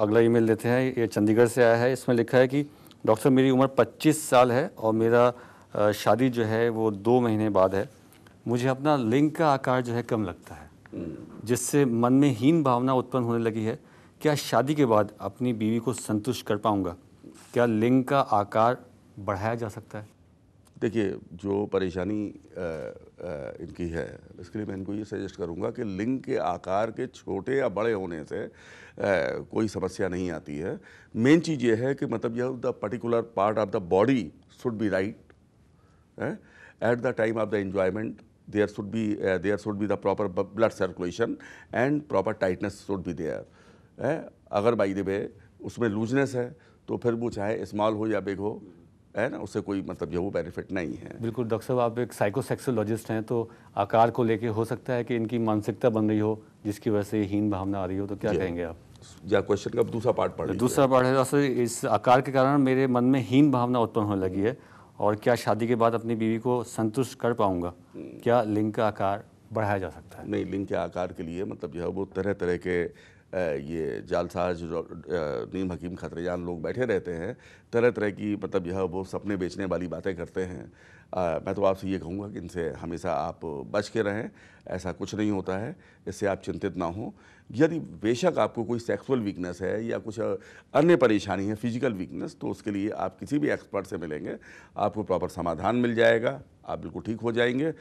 अगला ईमेल देते हैं ये चंडीगढ़ से आया है इसमें लिखा है कि डॉक्टर मेरी उम्र 25 साल है और मेरा शादी जो है वो दो महीने बाद है मुझे अपना लिंग का आकार जो है कम लगता है हम्म। जिससे मन में हीन भावना उत्पन्न होने लगी है क्या शादी के बाद अपनी बीवी को संतुष्ट कर पाऊँगा क्या लिंग का आकार बढ़ाया जा सकता है देखिए जो परेशानी इनकी है इसके लिए मैं इनको ये सजेस्ट करूँगा कि लिंग के आकार के छोटे या बड़े होने से आ, कोई समस्या नहीं आती है मेन चीज़ ये है कि मतलब यह the particular part of the body should be right at the time of the enjoyment there should be there should be the proper blood circulation and proper tightness should be there अगर बाई दे उसमें looseness है तो फिर वो चाहे small हो या बिग हो है ना उससे कोई मतलब जो वो बेनिफिट नहीं है बिल्कुल डॉक्टर साहब आप एक साइकोसेक्सोलॉजिस्ट हैं तो आकार को लेके हो सकता है कि इनकी मानसिकता बन रही हो जिसकी वजह से हीन भावना आ रही हो तो क्या कहेंगे आप या क्वेश्चन का दूसरा पार्ट पढ़ दूसरा पार्ट है सर इस आकार के कारण मेरे मन में हीन भावना उत्पन्न होने लगी है और क्या शादी के बाद अपनी बीवी को संतुष्ट कर पाऊंगा हम्म। क्या लिंग का आकार बढ़ाया जा सकता है नहीं लिंग के आकार के लिए मतलब जो है वो तरह तरह के ये जालसाज नीम हकीम खतरेजान लोग बैठे रहते हैं तरह तरह की मतलब यह वो सपने बेचने वाली बातें करते हैं आ, मैं तो आपसे ये कहूँगा कि इनसे हमेशा आप बच के रहें ऐसा कुछ नहीं होता है इससे आप चिंतित ना हों यदि बेशक आपको कोई सेक्सुअल वीकनेस है या कुछ अन्य परेशानी है फिजिकल वीकनेस तो उसके लिए आप किसी भी एक्सपर्ट से मिलेंगे आपको प्रॉपर समाधान मिल जाएगा आप बिल्कुल ठीक हो जाएंगे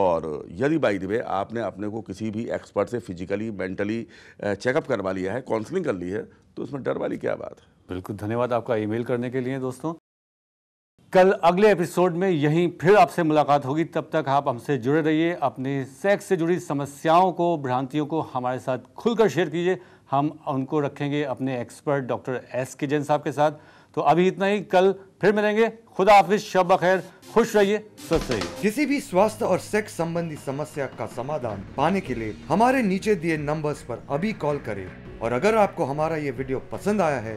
और यदि बाई द आपने अपने को किसी भी एक्सपर्ट से फिजिकली मेंटली चेकअप करवा लिया है काउंसलिंग कर ली है तो उसमें डर वाली क्या बात है बिल्कुल धन्यवाद आपका ईमेल करने के लिए दोस्तों कल अगले एपिसोड में यहीं फिर आपसे मुलाकात होगी तब तक आप हमसे जुड़े रहिए अपने सेक्स से जुड़ी समस्याओं को भ्रांतियों को हमारे साथ खुलकर शेयर कीजिए हम उनको रखेंगे अपने एक्सपर्ट डॉक्टर एस के जैन साहब के साथ तो अभी इतना ही कल फिर मिलेंगे खुदा हाफिज शब खैर खुश रहिए स्वस्थ रहिए किसी भी स्वास्थ्य और सेक्स संबंधी समस्या का समाधान पाने के लिए हमारे नीचे दिए नंबर्स पर अभी कॉल करें और अगर आपको हमारा ये वीडियो पसंद आया है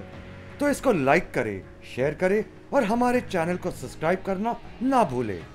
तो इसको लाइक करें, शेयर करें और हमारे चैनल को सब्सक्राइब करना ना भूलें।